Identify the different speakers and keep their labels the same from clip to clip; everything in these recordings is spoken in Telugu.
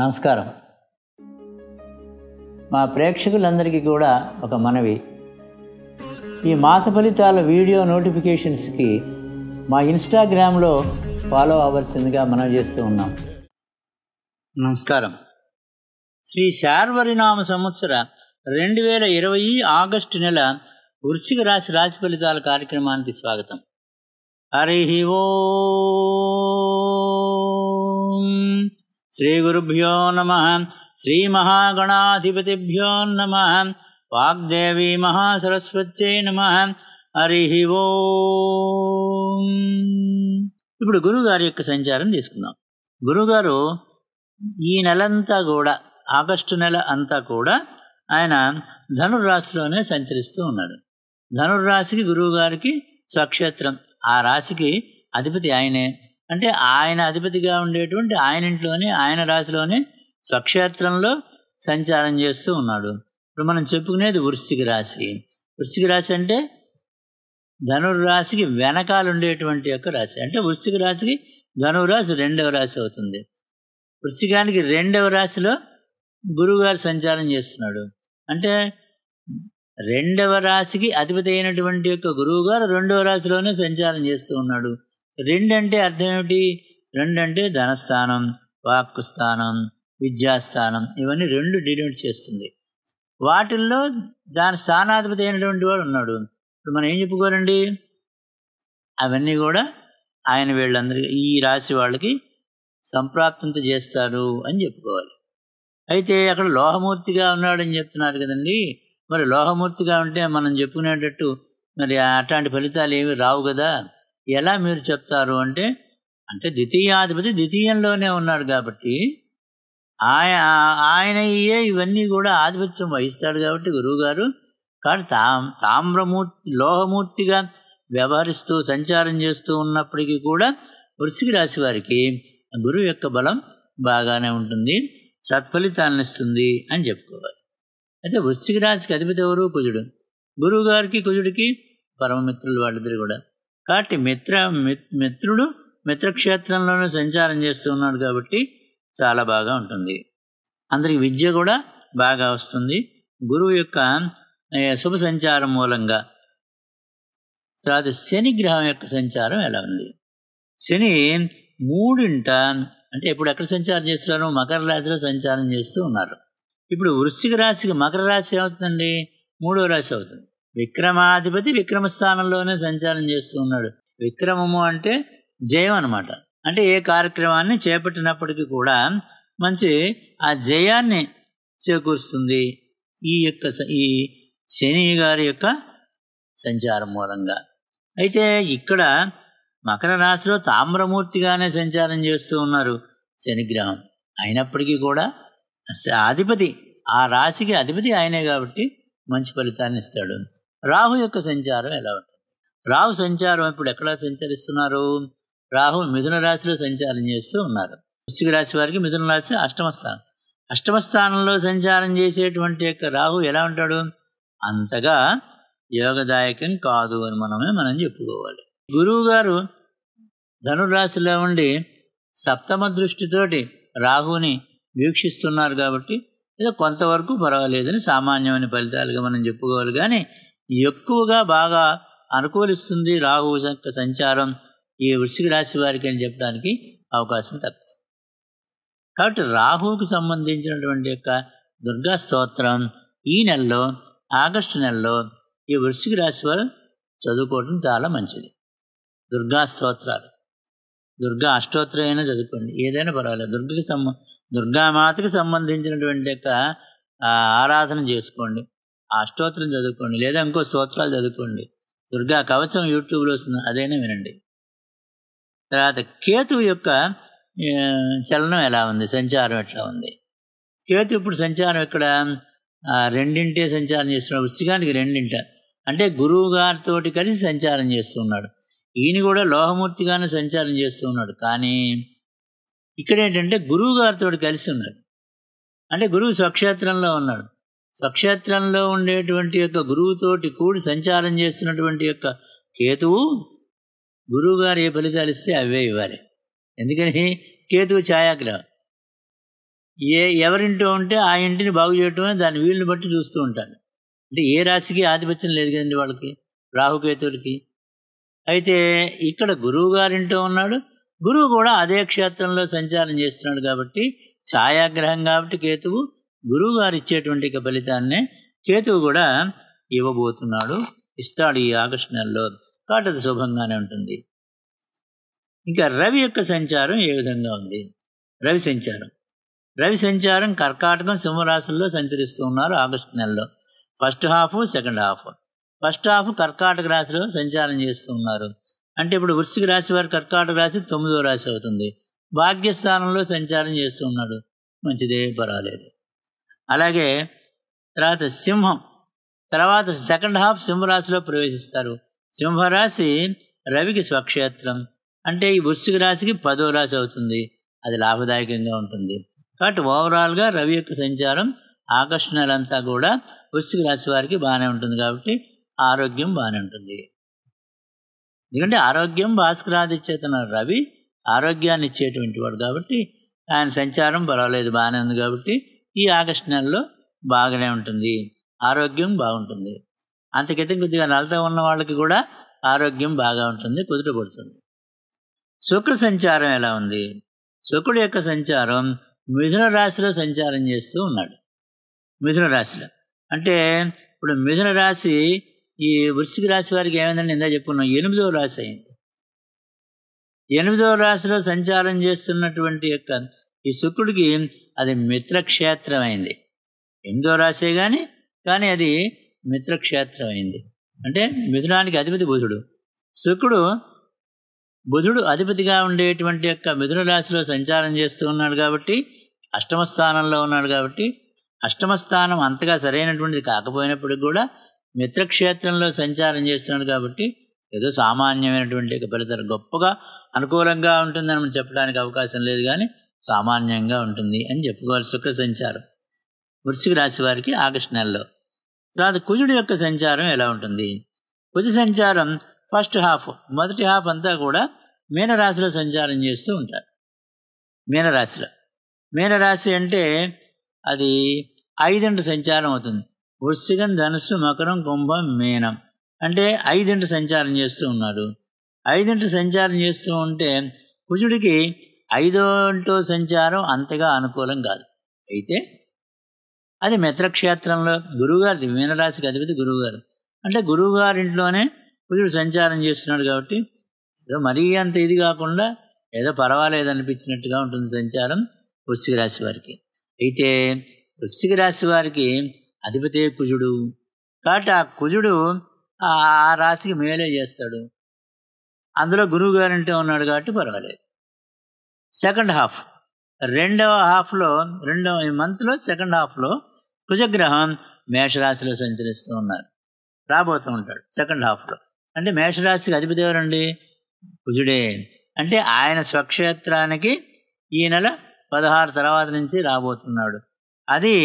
Speaker 1: నమస్కారం మా ప్రేక్షకులందరికీ కూడా ఒక మనవి ఈ మాస ఫలితాల వీడియో నోటిఫికేషన్స్కి మా ఇన్స్టాగ్రామ్లో ఫాలో అవ్వాల్సిందిగా మనవి చేస్తూ ఉన్నాం నమస్కారం శ్రీ శార్వరినామ సంవత్సర రెండు వేల ఇరవై ఆగస్టు నెల వృశ్చిక రాశి రాశి ఫలితాల కార్యక్రమానికి స్వాగతం హరి ఓ శ్రీగురుభ్యో నమ శ్రీమహాగణాధిపతిభ్యో నమ వాగ్దేవి మహాసరస్వత్యై నమ హరి ఓ ఇప్పుడు గురుగారి యొక్క సంచారం తీసుకుందాం గురుగారు ఈ నెలంతా కూడా ఆగస్టు నెల అంతా కూడా ఆయన ధనుర్రాశిలోనే సంచరిస్తూ ఉన్నాడు ధనుర్రాశికి గురువుగారికి స్వక్షేత్రం ఆ రాశికి అధిపతి ఆయనే అంటే ఆయన అధిపతిగా ఉండేటువంటి ఆయన ఇంట్లోనే ఆయన రాశిలోనే స్వక్షేత్రంలో సంచారం చేస్తూ ఉన్నాడు ఇప్పుడు మనం చెప్పుకునేది వృశ్చిక రాశి వృశ్చిక రాశి అంటే ధనుర్రాశికి వెనకాల ఉండేటువంటి యొక్క రాశి అంటే వృశ్చిక రాశికి ధనురాశి రెండవ రాశి అవుతుంది వృశ్చికానికి రెండవ రాశిలో గురువుగారు సంచారం చేస్తున్నాడు అంటే రెండవ రాశికి అధిపతి అయినటువంటి యొక్క గురువు గారు రెండవ రాశిలోనే సంచారం చేస్తూ ఉన్నాడు రెండంటే అర్థం ఏమిటి రెండంటే ధనస్థానం వాక్కు స్థానం విద్యాస్థానం ఇవన్నీ రెండు డిలిమిట్ చేస్తుంది వాటిల్లో దాని స్థానాధిపతి అయినటువంటి వాడు ఉన్నాడు ఇప్పుడు మనం ఏం చెప్పుకోవాలండి అవన్నీ కూడా ఆయన వీళ్ళందరికీ ఈ రాశి వాళ్ళకి సంప్రాప్తింత చేస్తారు అని చెప్పుకోవాలి అయితే అక్కడ లోహమూర్తిగా ఉన్నాడని చెప్తున్నారు కదండి మరి లోహమూర్తిగా ఉంటే మనం చెప్పుకునేటట్టు మరి అట్లాంటి ఫలితాలు ఏమి రావు కదా ఎలా మీరు చెప్తారు అంటే అంటే ద్వితీయాధిపతి ద్వితీయంలోనే ఉన్నాడు కాబట్టి ఆయన ఆయనయే ఇవన్నీ కూడా ఆధిపత్యం వహిస్తాడు కాబట్టి గురువుగారు కానీ తా తామ్రమూర్తి లోహమూర్తిగా వ్యవహరిస్తూ సంచారం చేస్తూ ఉన్నప్పటికీ కూడా వృశ్చిక రాశి వారికి గురువు యొక్క బలం బాగానే ఉంటుంది సత్ఫలితాలను ఇస్తుంది అని చెప్పుకోవాలి అయితే వృశ్చిక రాశికి అధిపతి ఎవరు కుజుడు గురువుగారికి కుజుడికి పరమమిత్రులు వాళ్ళిద్దరు కూడా కాబట్టి మిత్ర మిత్రుడు మిత్రక్షేత్రంలోనే సంచారం చేస్తూ ఉన్నాడు కాబట్టి చాలా బాగా ఉంటుంది అందరికి విద్య కూడా బాగా వస్తుంది గురువు యొక్క శుభ సంచారం మూలంగా తర్వాత శని గ్రహం యొక్క సంచారం ఎలా ఉంది శని మూడింట అంటే ఇప్పుడు ఎక్కడ సంచారం చేస్తున్నారు మకర రాశిలో సంచారం చేస్తూ ఉన్నారు ఇప్పుడు వృశ్చిక రాశికి మకర రాశి అవుతుందండి మూడో రాశి అవుతుంది విక్రమాధిపతి విక్రమస్థానంలోనే సంచారం చేస్తూ ఉన్నాడు విక్రమము అంటే జయం అనమాట అంటే ఏ కార్యక్రమాన్ని చేపట్టినప్పటికీ కూడా మంచి ఆ జయాన్ని చేకూరుస్తుంది ఈ యొక్క ఈ శని గారి యొక్క సంచారం మూలంగా అయితే ఇక్కడ మకర రాశిలో తామ్రమూర్తిగానే సంచారం చేస్తూ ఉన్నారు శనిగ్రహం అయినప్పటికీ కూడా అధిపతి ఆ రాశికి అధిపతి ఆయనే కాబట్టి మంచి ఫలితాన్ని ఇస్తాడు రాహు యొక్క సంచారం ఎలా ఉంటుంది రాహు సంచారం ఇప్పుడు ఎక్కడ సంచరిస్తున్నారు రాహు మిథున రాశిలో సంచారం చేస్తూ ఉన్నారు వృశ్చిక రాశి వారికి మిథున రాశి అష్టమ స్థానం అష్టమ స్థానంలో సంచారం చేసేటువంటి యొక్క రాహు ఎలా ఉంటాడు అంతగా యోగదాయకం కాదు అని మనమే మనం చెప్పుకోవాలి గురువు గారు ధనురాశిలో ఉండి సప్తమ దృష్టితోటి రాహుని వీక్షిస్తున్నారు కాబట్టి ఏదో కొంతవరకు పర్వాలేదని సామాన్యమైన ఫలితాలుగా మనం చెప్పుకోవాలి కానీ ఎక్కువగా బాగా అనుకూలిస్తుంది రాహు యొక్క సంచారం ఈ వృషిక రాశి వారికి అని చెప్పడానికి అవకాశం తక్కువ కాబట్టి రాహువుకు సంబంధించినటువంటి యొక్క దుర్గా స్తోత్రం ఈ నెలలో ఆగస్టు నెలలో ఈ వృషిక రాశి వారు చదువుకోవడం చాలా మంచిది దుర్గా స్తోత్రాలు దుర్గా అష్టోత్తరం అయినా చదువుకోండి ఏదైనా పర్వాలేదు దుర్గకి సంబ దుర్గామాతకి సంబంధించినటువంటి యొక్క ఆరాధన చేసుకోండి ఆ స్తోత్రం చదువుకోండి లేదా ఇంకో స్తోత్రాలు చదువుకోండి దుర్గా కవచం యూట్యూబ్లో వస్తుంది అదైనా వినండి తర్వాత కేతువు యొక్క చలనం ఎలా ఉంది సంచారం ఎట్లా ఉంది కేతు ఇప్పుడు సంచారం ఇక్కడ రెండింటే సంచారం చేస్తున్నాడు వృశ్చికానికి రెండింట అంటే గురువు గారితో కలిసి సంచారం చేస్తున్నాడు ఈయన కూడా లోహమూర్తిగానే సంచారం చేస్తూ ఉన్నాడు కానీ ఇక్కడ ఏంటంటే గురువు గారితో కలిసి ఉన్నాడు అంటే గురువు స్వక్షేత్రంలో ఉన్నాడు స్వక్షేత్రంలో ఉండేటువంటి యొక్క గురువుతోటి కూడి సంచారం చేస్తున్నటువంటి యొక్క కేతువు గురువుగారు ఏ ఫలితాలు ఇస్తే అవే ఇవ్వాలి ఎందుకని కేతువు ఛాయాగ్రహం ఏ ఎవరింటో ఉంటే ఆ ఇంటిని బాగు చేయటం అని దాని వీళ్ళని బట్టి చూస్తూ ఉంటాను అంటే ఏ రాశికి ఆధిపత్యం లేదు కదండి వాళ్ళకి రాహుకేతుడికి అయితే ఇక్కడ గురువు గారింటో ఉన్నాడు గురువు కూడా అదే క్షేత్రంలో సంచారం చేస్తున్నాడు కాబట్టి ఛాయాగ్రహం కాబట్టి కేతువు గురువుగారు ఇచ్చేటువంటి ఫలితాన్నే కేతువు కూడా ఇవ్వబోతున్నాడు ఇస్తాడు ఈ ఆగస్టు నెలలో కాటది శుభంగానే ఉంటుంది ఇంకా రవి యొక్క సంచారం ఏ విధంగా ఉంది రవి సంచారం రవి సంచారం కర్కాటకం సింహరాశుల్లో సంచరిస్తూ ఉన్నారు ఆగస్టు నెలలో first half second half first half కర్కాటక రాశిలో సంచారం చేస్తూ ఉన్నారు అంటే ఇప్పుడు వృశ్చిక రాశి వారు కర్కాటక రాశి తొమ్మిదో రాశి అవుతుంది భాగ్యస్థానంలో సంచారం చేస్తూ ఉన్నాడు మంచిదే పర్వాలేదు అలాగే తర్వాత సింహం తర్వాత సెకండ్ హాఫ్ సింహరాశిలో ప్రవేశిస్తారు సింహరాశి రవికి స్వక్షేత్రం అంటే ఈ వృశ్చిక రాశికి పదో రాశి అవుతుంది అది లాభదాయకంగా ఉంటుంది కాబట్టి ఓవరాల్గా రవి యొక్క సంచారం ఆకర్షణలంతా కూడా వృశ్చిక రాశి వారికి బాగానే ఉంటుంది కాబట్టి ఆరోగ్యం బాగానే ఉంటుంది ఎందుకంటే ఆరోగ్యం భాస్కరాదిచ్చేతన రవి ఆరోగ్యాన్ని ఇచ్చేటువంటి వాడు కాబట్టి ఆయన సంచారం పర్వాలేదు బాగానే ఉంది కాబట్టి ఈ ఆగస్టు నెలలో బాగానే ఉంటుంది ఆరోగ్యం బాగుంటుంది అంతకితం కొద్దిగా నలతో ఉన్న వాళ్ళకి కూడా ఆరోగ్యం బాగా ఉంటుంది కుదుట పడుతుంది సంచారం ఎలా ఉంది శుక్రుడు యొక్క సంచారం మిథున రాశిలో సంచారం చేస్తూ ఉన్నాడు మిథున రాశిలో అంటే ఇప్పుడు మిథున రాశి ఈ వృశ్చిక రాశి వారికి ఏమైందని ఇందా చెప్పుకున్నాం ఎనిమిదవ రాశి అయింది ఎనిమిదవ రాశిలో సంచారం చేస్తున్నటువంటి యొక్క ఈ శుక్రుడికి అది మిత్రక్షేత్రమైంది ఎనిమిదో రాసే కానీ కానీ అది మిత్రక్షేత్రమైంది అంటే మిథునానికి అధిపతి బుధుడు శుక్రుడు బుధుడు అధిపతిగా ఉండేటువంటి యొక్క మిథున రాశిలో సంచారం చేస్తూ ఉన్నాడు కాబట్టి అష్టమ స్థానంలో ఉన్నాడు కాబట్టి అష్టమ స్థానం అంతగా సరైనటువంటిది కాకపోయినప్పటికి కూడా మిత్రక్షేత్రంలో సంచారం చేస్తున్నాడు కాబట్టి ఏదో సామాన్యమైనటువంటి ఫలితాలు గొప్పగా అనుకూలంగా ఉంటుందని మనం చెప్పడానికి అవకాశం లేదు కానీ సామాన్యంగా ఉంటుంది అని చెప్పుకోవాలి శుక్ర సంచారం వృశ్చిక రాశి వారికి ఆగస్టు నెలలో తర్వాత కుజుడి యొక్క సంచారం ఎలా ఉంటుంది కుజ సంచారం ఫస్ట్ హాఫ్ మొదటి హాఫ్ అంతా కూడా మీనరాశిలో సంచారం చేస్తూ ఉంటారు మీనరాశిలో మీనరాశి అంటే అది ఐదింటి సంచారం అవుతుంది వృశ్చికం ధనుస్సు మకరం కుంభం మీనం అంటే ఐదింటి సంచారం చేస్తూ ఉన్నాడు ఐదింటి సంచారం చేస్తూ ఉంటే కుజుడికి ఐదోంటో సంచారం అంతగా అనుకూలం కాదు అయితే అది మిత్రక్షేత్రంలో గురువుగారిది మీనరాశికి అధిపతి గురువుగారు అంటే గురువుగారింట్లోనే కుజుడు సంచారం చేస్తున్నాడు కాబట్టి ఏదో మరీ అంత ఇది కాకుండా ఏదో పర్వాలేదు అనిపించినట్టుగా ఉంటుంది సంచారం వృశ్చిక రాశి వారికి అయితే వృశ్చిక రాశి వారికి అధిపతే కుజుడు కాబట్టి ఆ కుజుడు ఆ రాశికి మేలే చేస్తాడు అందులో గురువుగారు అంటే ఉన్నాడు కాబట్టి పర్వాలేదు సెకండ్ హాఫ్ రెండవ హాఫ్లో రెండవ మంత్లో సెకండ్ హాఫ్లో కుజగ్రహం మేషరాశిలో సంచరిస్తూ ఉన్నారు రాబోతూ ఉంటాడు సెకండ్ హాఫ్లో అంటే మేషరాశికి అధిపతి ఎవరండి కుజుడే అంటే ఆయన స్వక్షేత్రానికి ఈ నెల పదహారు తర్వాత నుంచి రాబోతున్నాడు అది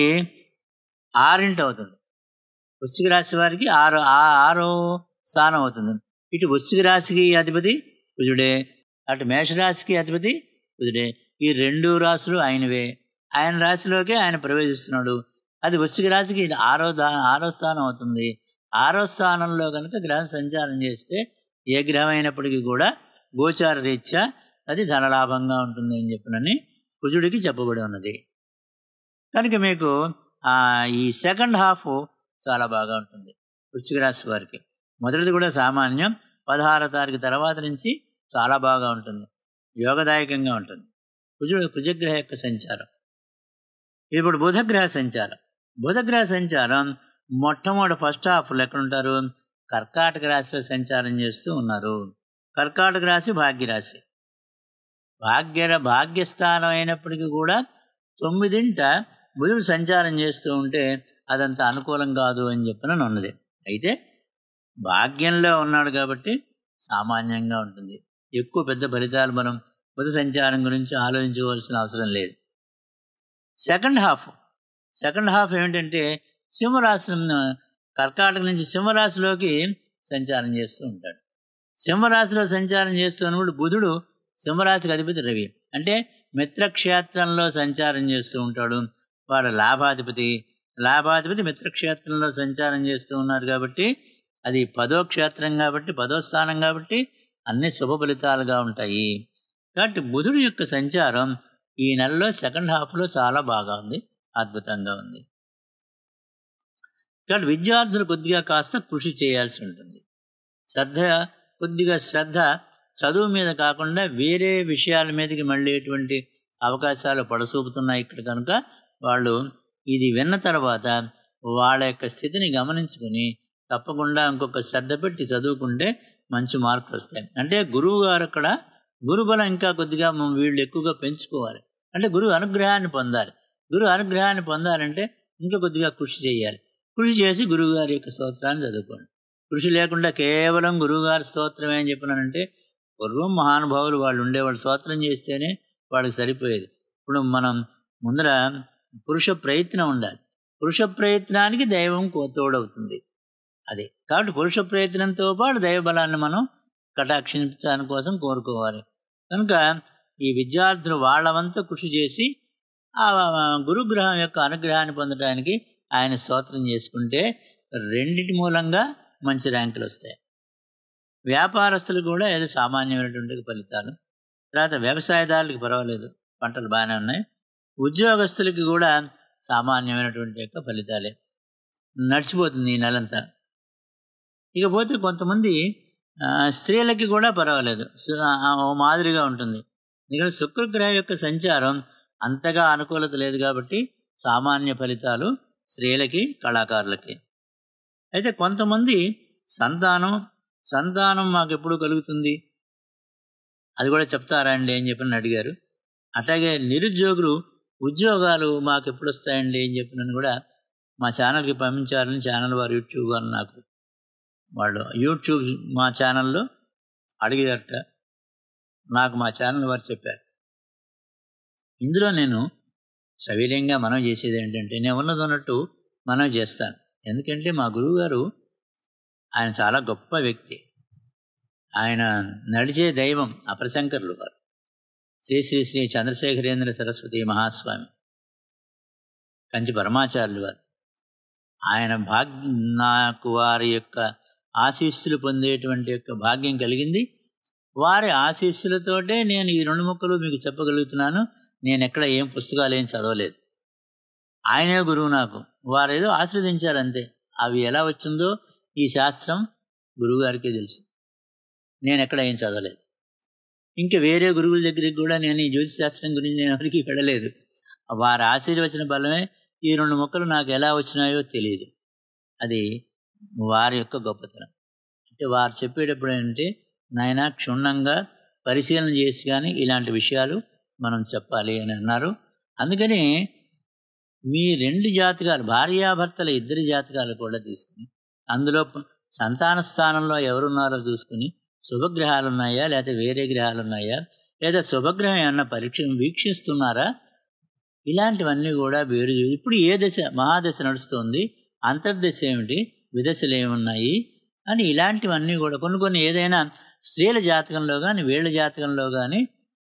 Speaker 1: ఆరింటి అవుతుంది వృశ్చిక రాశి వారికి ఆరు ఆరో స్థానం అవుతుంది ఇటు వృశ్చిక రాశికి అధిపతి కుజుడే అటు మేషరాశికి అధిపతి కుదిరే ఈ రెండు రాశులు ఆయనవే ఆయన రాశిలోకే ఆయన ప్రవేశిస్తున్నాడు అది వృశ్చిక రాశికి ఆరో దా ఆరో స్థానం అవుతుంది ఆరో స్థానంలో కనుక గ్రహం సంచారం చేస్తే ఏ గ్రహం అయినప్పటికీ కూడా గోచార రీత్యా అది ధనలాభంగా ఉంటుంది అని చెప్పినని కుజుడికి చెప్పబడి ఉన్నది కనుక మీకు ఈ సెకండ్ హాఫ్ చాలా బాగా ఉంటుంది వృశ్చిక రాశి వారికి మొదటిది కూడా సామాన్యం పదహారో తారీఖు తర్వాత నుంచి చాలా బాగా ఉంటుంది యోగదాయకంగా ఉంటుంది కుజుడు కుజగ్రహ యొక్క సంచారం ఇప్పుడు బుధగ్రహ సంచారం బుధగ్రహ సంచారం మొట్టమొదటి ఫస్ట్ హాఫ్లో ఉంటారు కర్కాటక రాశిలో సంచారం చేస్తూ ఉన్నారు కర్కాటక రాశి భాగ్యరాశి భాగ్య భాగ్యస్థానం అయినప్పటికీ కూడా తొమ్మిదింట బుధుడు సంచారం చేస్తూ ఉంటే అదంత అనుకూలం కాదు అని చెప్పిన ఉన్నది అయితే భాగ్యంలో ఉన్నాడు కాబట్టి సామాన్యంగా ఉంటుంది ఎక్కువ పెద్ద ఫలితాలు మనం ఉద సంచారం గురించి ఆలోచించవలసిన అవసరం లేదు సెకండ్ హాఫ్ సెకండ్ హాఫ్ ఏమిటంటే సింహరాశి కర్కాటక నుంచి సింహరాశిలోకి సంచారం చేస్తూ ఉంటాడు సింహరాశిలో సంచారం చేస్తున్నప్పుడు బుధుడు సింహరాశికి అధిపతి రవి అంటే మిత్రక్షేత్రంలో సంచారం చేస్తూ ఉంటాడు వాడు లాభాధిపతి లాభాధిపతి మిత్రక్షేత్రంలో సంచారం చేస్తూ ఉన్నారు కాబట్టి అది పదో క్షేత్రం కాబట్టి పదో స్థానం కాబట్టి అన్ని శుభ ఫలితాలుగా ఉంటాయి కాబట్టి బుధుడు యొక్క సంచారం ఈ నెలలో సెకండ్ హాఫ్లో చాలా బాగా ఉంది అద్భుతంగా ఉంది కాబట్టి విద్యార్థులు కొద్దిగా కాస్త కృషి చేయాల్సి ఉంటుంది శ్రద్ధ కొద్దిగా శ్రద్ధ చదువు మీద కాకుండా వేరే విషయాల మీదకి మళ్ళేటువంటి అవకాశాలు పడసూపుతున్నాయి ఇక్కడ కనుక వాళ్ళు ఇది విన్న తర్వాత వాళ్ళ యొక్క స్థితిని గమనించుకుని తప్పకుండా ఇంకొక శ్రద్ధ పెట్టి చదువుకుంటే మంచి మార్కులు వస్తాయి అంటే గురువు గారు అక్కడ గురుబలం ఇంకా కొద్దిగా వీళ్ళు ఎక్కువగా పెంచుకోవాలి అంటే గురువు అనుగ్రహాన్ని పొందాలి గురువు అనుగ్రహాన్ని పొందాలంటే ఇంకా కొద్దిగా కృషి చేయాలి కృషి చేసి గురువుగారి యొక్క స్తోత్రాన్ని చదువుకోండి కృషి లేకుండా కేవలం గురువుగారి స్తోత్రమే అని చెప్పినానంటే పూర్వం మహానుభావులు వాళ్ళు ఉండేవాళ్ళు స్తోత్రం చేస్తేనే వాళ్ళకి సరిపోయేది ఇప్పుడు మనం ముందర పురుష ప్రయత్నం ఉండాలి పురుష ప్రయత్నానికి దైవం కోతోడవుతుంది అది కాబట్టి పురుష ప్రయత్నంతో పాటు దైవబలాన్ని మనం కటాక్షించడానికి కోసం కోరుకోవాలి కనుక ఈ విద్యార్థులు వాళ్ళవంతా కృషి చేసి ఆ గురుగ్రహం యొక్క అనుగ్రహాన్ని పొందడానికి ఆయన స్తోత్రం చేసుకుంటే రెండింటి మూలంగా మంచి ర్యాంకులు వస్తాయి వ్యాపారస్తులు కూడా ఏదో సామాన్యమైనటువంటి ఫలితాలు తర్వాత వ్యవసాయదారులకు పర్వాలేదు పంటలు బాగానే ఉన్నాయి ఉద్యోగస్తులకి కూడా సామాన్యమైనటువంటి యొక్క ఫలితాలే నడిచిపోతుంది ఈ నెలంతా ఇకపోతే కొంతమంది స్త్రీలకి కూడా పర్వాలేదు మాదిరిగా ఉంటుంది ఎందుకంటే శుక్రగ్రహం యొక్క సంచారం అంతగా అనుకూలత లేదు కాబట్టి సామాన్య ఫలితాలు స్త్రీలకి కళాకారులకి అయితే కొంతమంది సంతానం సంతానం మాకు ఎప్పుడు కలుగుతుంది అది కూడా చెప్తారా అండి అని చెప్పి అడిగారు అట్లాగే నిరుద్యోగులు ఉద్యోగాలు మాకు ఎప్పుడు వస్తాయండి అని చెప్పినని కూడా మా ఛానల్కి పంపించాలని ఛానల్ వారు యూట్యూబ్ వారు నాకు వాళ్ళు యూట్యూబ్ మా ఛానల్లో అడిగేదట నాకు మా ఛానల్ వారు చెప్పారు ఇందులో నేను సవీర్యంగా మనం చేసేది ఏంటంటే నేను ఉన్నది ఉన్నట్టు మనం చేస్తాను ఎందుకంటే మా గురువుగారు ఆయన చాలా గొప్ప వ్యక్తి ఆయన నడిచే దైవం అప్రశంకర్లు వారు శ్రీ శ్రీ శ్రీ చంద్రశేఖరేంద్ర సరస్వతి మహాస్వామి కంచి పరమాచార్యులు వారు ఆయన భాగ్ నాకు వారి యొక్క ఆశీస్సులు పొందేటువంటి యొక్క భాగ్యం కలిగింది వారి ఆశీస్సులతోటే నేను ఈ రెండు ముక్కలు మీకు చెప్పగలుగుతున్నాను నేను ఎక్కడ ఏం పుస్తకాలు ఏం చదవలేదు ఆయనే గురువు నాకు వారేదో ఆశీర్వదించారు అవి ఎలా వచ్చిందో ఈ శాస్త్రం గురువుగారికే తెలుసు నేను ఎక్కడ ఏం చదవలేదు ఇంకా వేరే గురువుల దగ్గరికి కూడా నేను ఈ జ్యోతిష్ శాస్త్రం గురించి నేను ఎవరికి వెళ్ళలేదు వారి ఆశీర్వచన బలమే ఈ రెండు మొక్కలు నాకు ఎలా వచ్చినాయో తెలియదు అది వారి యొక్క గొప్పతనం అంటే వారు చెప్పేటప్పుడు ఏంటంటే నాయన క్షుణ్ణంగా పరిశీలన చేసి కానీ ఇలాంటి విషయాలు మనం చెప్పాలి అని అన్నారు అందుకని మీ రెండు జాతకాలు భార్యాభర్తల ఇద్దరి జాతకాలు కూడా తీసుకుని అందులో సంతాన స్థానంలో ఎవరున్నారో చూసుకుని శుభగ్రహాలు ఉన్నాయా లేకపోతే వేరే గ్రహాలు ఉన్నాయా లేదా శుభగ్రహం ఏమన్నా పరీక్ష వీక్షిస్తున్నారా ఇలాంటివన్నీ కూడా వేరు ఇప్పుడు ఏ దశ మహాదశ నడుస్తుంది అంతర్దశ ఏమిటి విదశలు ఏమున్నాయి అని ఇలాంటివన్నీ కూడా కొన్ని కొన్ని ఏదైనా స్త్రీల జాతకంలో కానీ వీళ్ళ జాతకంలో కానీ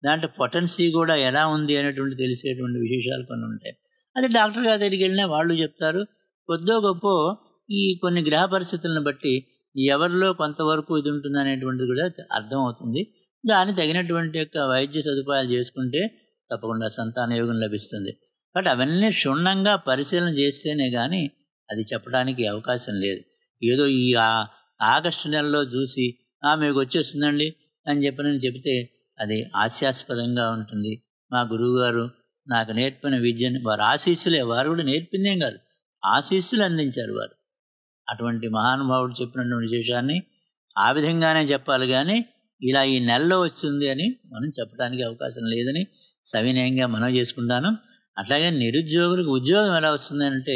Speaker 1: దాంట్లో పొటెన్సీ కూడా ఎలా ఉంది అనేటువంటి తెలిసేటువంటి విశేషాలు కొన్ని ఉంటాయి అది డాక్టర్ గారి దగ్గరికి వెళ్ళినా వాళ్ళు చెప్తారు కొద్దో గొప్ప ఈ కొన్ని గ్రహ పరిస్థితులను బట్టి ఎవరిలో కొంతవరకు ఇది ఉంటుంది అనేటువంటిది కూడా అర్థం అవుతుంది దాన్ని తగినటువంటి యొక్క వైద్య సదుపాయాలు చేసుకుంటే తప్పకుండా సంతాన యోగం లభిస్తుంది బట్ అవన్నీ క్షుణ్ణంగా పరిశీలన చేస్తేనే కానీ అది చెప్పడానికి అవకాశం లేదు ఏదో ఈ ఆగస్టు నెలలో చూసి మీకు వచ్చేస్తుందండి అని నేను చెబితే అది హాస్యాస్పదంగా ఉంటుంది మా గురువుగారు నాకు నేర్పిన విద్యను వారు ఆశీస్సులే వారు కూడా నేర్పిందేం కాదు ఆశీస్సులు అందించారు వారు అటువంటి మహానుభావుడు చెప్పినటువంటి విశేషాన్ని ఆ విధంగానే చెప్పాలి కానీ ఇలా ఈ నెలలో వచ్చింది అని మనం చెప్పడానికి అవకాశం లేదని సవినయంగా మనం చేసుకుంటాను అట్లాగే నిరుద్యోగులకు ఉద్యోగం ఎలా వస్తుందంటే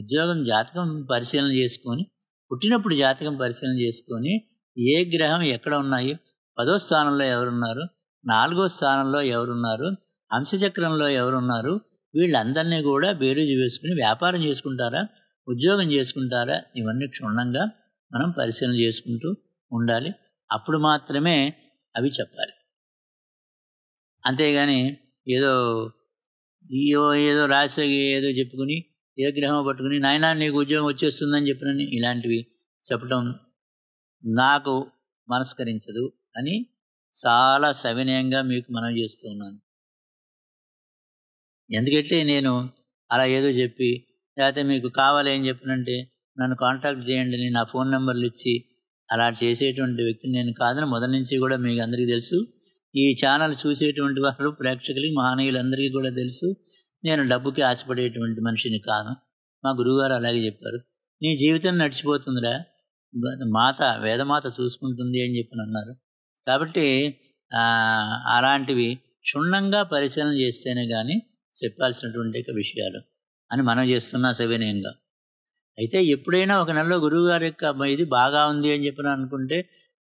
Speaker 1: ఉద్యోగం జాతకం పరిశీలన చేసుకొని పుట్టినప్పుడు జాతకం పరిశీలన చేసుకొని ఏ గ్రహం ఎక్కడ ఉన్నాయి పదో స్థానంలో ఎవరున్నారు నాలుగో స్థానంలో ఎవరున్నారు అంశచక్రంలో ఎవరున్నారు వీళ్ళందరినీ కూడా బేరీజు వేసుకుని వ్యాపారం చేసుకుంటారా ఉద్యోగం చేసుకుంటారా ఇవన్నీ క్షుణ్ణంగా మనం పరిశీలన చేసుకుంటూ ఉండాలి అప్పుడు మాత్రమే అవి చెప్పాలి అంతేగాని ఏదో ఏదో రాసి ఏదో చెప్పుకుని ఏ గ్రహం పట్టుకుని నాయన నీకు ఉద్యోగం వచ్చేస్తుందని చెప్పినని ఇలాంటివి చెప్పడం నాకు మనస్కరించదు అని చాలా సవినయంగా మీకు మనం చేస్తూ ఉన్నాను ఎందుకంటే నేను అలా ఏదో చెప్పి లేకపోతే మీకు కావాలి ఏం చెప్పినంటే నన్ను కాంటాక్ట్ చేయండి అని నా ఫోన్ నెంబర్లు ఇచ్చి అలా చేసేటువంటి వ్యక్తిని నేను కాదని మొదటి నుంచి కూడా మీకు అందరికీ తెలుసు ఈ ఛానల్ చూసేటువంటి వారు ప్రేక్షకులకి మహనీయులందరికీ కూడా తెలుసు నేను డబ్బుకి ఆశపడేటువంటి మనిషిని కాను మా గురువుగారు అలాగే చెప్పారు నీ జీవితం నడిచిపోతుందిరా మాత వేదమాత చూసుకుంటుంది అని చెప్పి అన్నారు కాబట్టి అలాంటివి క్షుణ్ణంగా పరిశీలన చేస్తేనే కానీ చెప్పాల్సినటువంటి విషయాలు అని మనం చేస్తున్నా సవినయంగా అయితే ఎప్పుడైనా ఒక నెలలో గురువుగారి యొక్క ఇది బాగా ఉంది అని చెప్పిన అనుకుంటే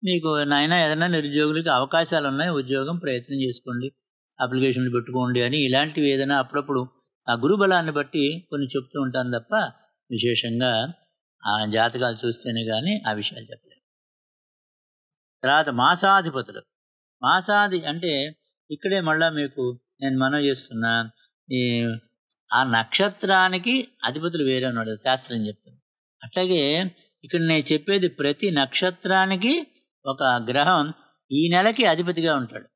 Speaker 1: మీకు నాయన ఏదైనా నిరుద్యోగులకి అవకాశాలు ఉన్నాయి ఉద్యోగం ప్రయత్నం చేసుకోండి అప్లికేషన్లు పెట్టుకోండి అని ఇలాంటివి ఏదైనా అప్పుడప్పుడు ఆ గురుబలాన్ని బట్టి కొన్ని చెప్తూ ఉంటాను తప్ప విశేషంగా ఆ జాతకాలు చూస్తేనే కానీ ఆ విషయాలు చెప్పలేదు తర్వాత మాసాధిపతులు మాసాది అంటే ఇక్కడే మళ్ళా మీకు నేను మనం చేస్తున్నా ఈ ఆ నక్షత్రానికి అధిపతులు వేరే ఉన్నాడు శాస్త్రం చెప్తుంది అట్లాగే ఇక్కడ నేను చెప్పేది ప్రతి నక్షత్రానికి ఒక గ్రహం ఈ నెలకి అధిపతిగా ఉంటాడు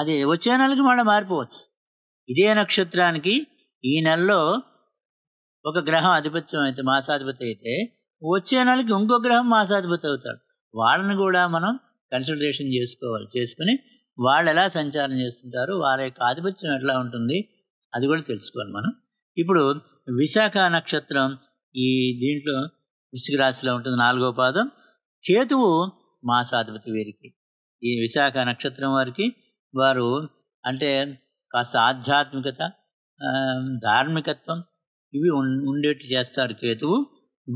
Speaker 1: అది వచ్చే నెలకి మళ్ళీ మారిపోవచ్చు ఇదే నక్షత్రానికి ఈ నెలలో ఒక గ్రహం ఆధిపత్యం అయితే మాసాధిపతి అయితే వచ్చే నెలకి ఇంకో గ్రహం మాసాధిపతి అవుతాడు వాళ్ళని కూడా మనం కన్సల్టేషన్ చేసుకోవాలి చేసుకుని వాళ్ళు ఎలా సంచారం చేస్తుంటారు వారి యొక్క ఆధిపత్యం ఎట్లా ఉంటుంది అది కూడా తెలుసుకోవాలి మనం ఇప్పుడు విశాఖ నక్షత్రం ఈ దీంట్లో వృశ్చిక రాశిలో ఉంటుంది నాలుగో పాదం కేతువు మాసాధిపతి వీరికి ఈ విశాఖ నక్షత్రం వారికి వారు అంటే కాస్త ఆధ్యాత్మికత ధార్మికత్వం ఇవి ఉండేట్టు చేస్తారు కేతువు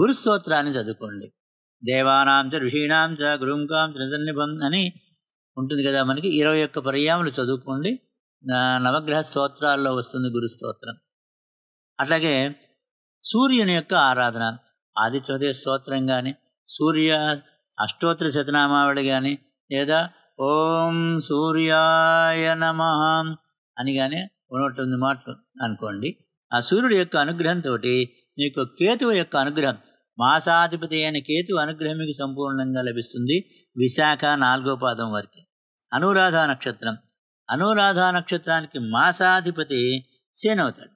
Speaker 1: గురుస్తోత్రాన్ని చదువుకోండి దేవానాంచ ఋషీణాంశ గురుంకాంశ నిజనిబంధ అని ఉంటుంది కదా మనకి ఇరవై ఒక్క పర్యాములు చదువుకోండి నవగ్రహ స్తోత్రాల్లో వస్తుంది గురు స్తోత్రం అట్లాగే సూర్యుని యొక్క ఆరాధన ఆదిత్యోదయ స్తోత్రం కానీ సూర్య అష్టోత్తర శతనామావళి కానీ లేదా ఓం సూర్యాయ నమ అని కానీ ఉన్నట్టుంది మాట అనుకోండి ఆ సూర్యుడి యొక్క అనుగ్రహంతో మీకు కేతువు యొక్క అనుగ్రహం మాసాధిపతి అయిన కేతు అనుగ్రహం మీకు సంపూర్ణంగా లభిస్తుంది విశాఖ నాలుగో పాదం వరకు అనురాధ నక్షత్రం అనురాధ నక్షత్రానికి మాసాధిపతి శని అవుతాడు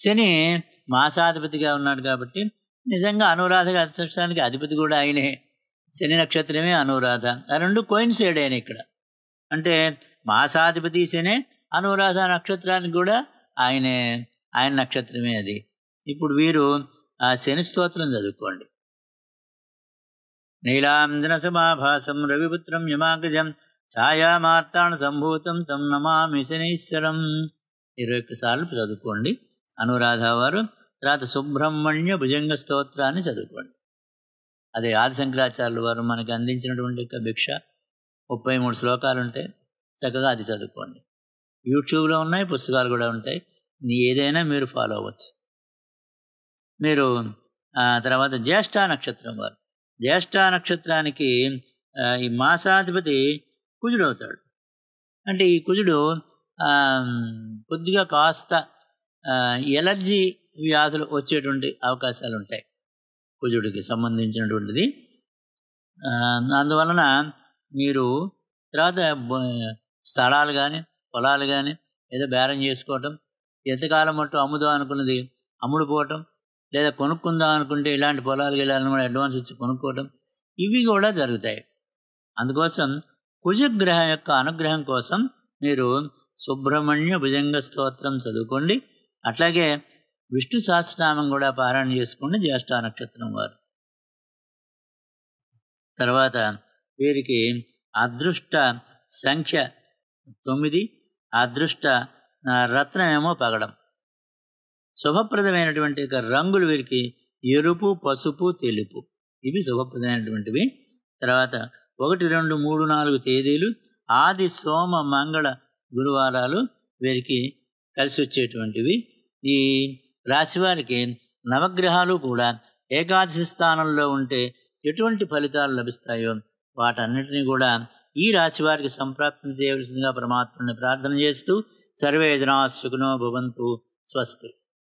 Speaker 1: శని మాసాధిపతిగా ఉన్నాడు కాబట్టి నిజంగా అనురాధ నక్షత్రానికి అధిపతి కూడా ఆయనే శని నక్షత్రమే అనురాధ ఆ రెండు కోయిన్సైడ్ అయినాయి ఇక్కడ అంటే మాసాధిపతి శని అనురాధ నక్షత్రానికి కూడా ఆయనే ఆయన నక్షత్రమే అది ఇప్పుడు వీరు ఆ శని స్తోత్రం చదువుకోండి నీలాంజన సమాభాసం రవిపుత్రం యమాగజం ఛాయామార్తాణ సంభూతం తం నమామి శనీశ్వరం ఇరవై సార్లు చదువుకోండి అనురాధ వారు తర్వాత సుబ్రహ్మణ్య భుజంగ స్తోత్రాన్ని చదువుకోండి అది ఆది శంకరాచార్యులు వారు మనకి అందించినటువంటి యొక్క భిక్ష ముప్పై మూడు శ్లోకాలు ఉంటాయి చక్కగా అది చదువుకోండి యూట్యూబ్లో ఉన్నాయి పుస్తకాలు కూడా ఉంటాయి ఏదైనా మీరు ఫాలో అవ్వచ్చు మీరు తర్వాత జ్యేష్ఠ నక్షత్రం వారు జ్యేష్ఠ నక్షత్రానికి ఈ మాసాధిపతి కుజుడు అవుతాడు అంటే ఈ కుజుడు కొద్దిగా కాస్త ఎలర్జీ వ్యాధులు వచ్చేటువంటి అవకాశాలు ఉంటాయి కుజుడికి సంబంధించినటువంటిది అందువలన మీరు తర్వాత స్థలాలు కానీ పొలాలు కానీ ఏదో బేరం చేసుకోవటం ఎంతకాలం మట్టు అమ్ముదాం అనుకున్నది అమ్ముడుపోవటం లేదా కొనుక్కుందాం అనుకుంటే ఇలాంటి పొలాలు వెళ్ళాలని కూడా అడ్వాన్స్ ఇచ్చి కొనుక్కోవటం ఇవి కూడా జరుగుతాయి అందుకోసం కుజగ్రహం యొక్క అనుగ్రహం కోసం మీరు సుబ్రహ్మణ్య భుజంగ స్తోత్రం చదువుకోండి అట్లాగే విష్ణు సహస్రనామం కూడా పారాయణ చేసుకుని జ్యేష్ఠ నక్షత్రం వారు తర్వాత వీరికి అదృష్ట సంఖ్య తొమ్మిది అదృష్ట రత్నమేమో పగడం శుభప్రదమైనటువంటి రంగులు వీరికి ఎరుపు పసుపు తెలుపు ఇవి శుభప్రదమైనటువంటివి తర్వాత ఒకటి రెండు మూడు నాలుగు తేదీలు ఆది సోమ మంగళ గురువారాలు వీరికి కలిసి వచ్చేటువంటివి ఈ రాశివారికి నవగ్రహాలు కూడా ఏకాదశి స్థానంలో ఉంటే ఎటువంటి ఫలితాలు లభిస్తాయో వాటన్నిటినీ కూడా ఈ రాశి వారికి సంప్రాప్తం చేయవలసిందిగా పరమాత్మని ప్రార్థన చేస్తూ సర్వే జనా సుఖనో భవంతు స్వస్తి